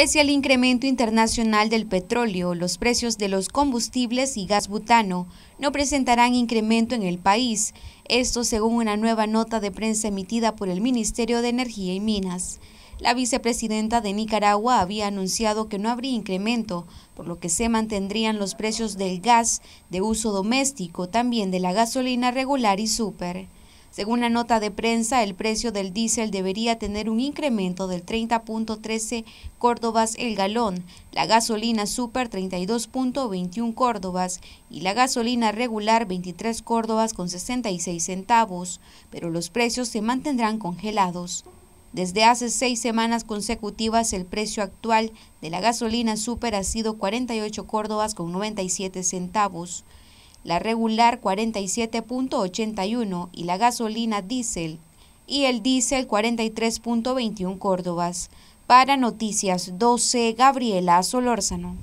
Pese al incremento internacional del petróleo, los precios de los combustibles y gas butano no presentarán incremento en el país, esto según una nueva nota de prensa emitida por el Ministerio de Energía y Minas. La vicepresidenta de Nicaragua había anunciado que no habría incremento, por lo que se mantendrían los precios del gas de uso doméstico, también de la gasolina regular y super. Según la nota de prensa, el precio del diésel debería tener un incremento del 30.13 córdobas el galón, la gasolina super 32.21 córdobas y la gasolina regular 23 córdobas con 66 centavos, pero los precios se mantendrán congelados. Desde hace seis semanas consecutivas el precio actual de la gasolina super ha sido 48 córdobas con 97 centavos la regular 47.81 y la gasolina diésel y el diésel 43.21 Córdobas. Para Noticias 12, Gabriela Solórzano.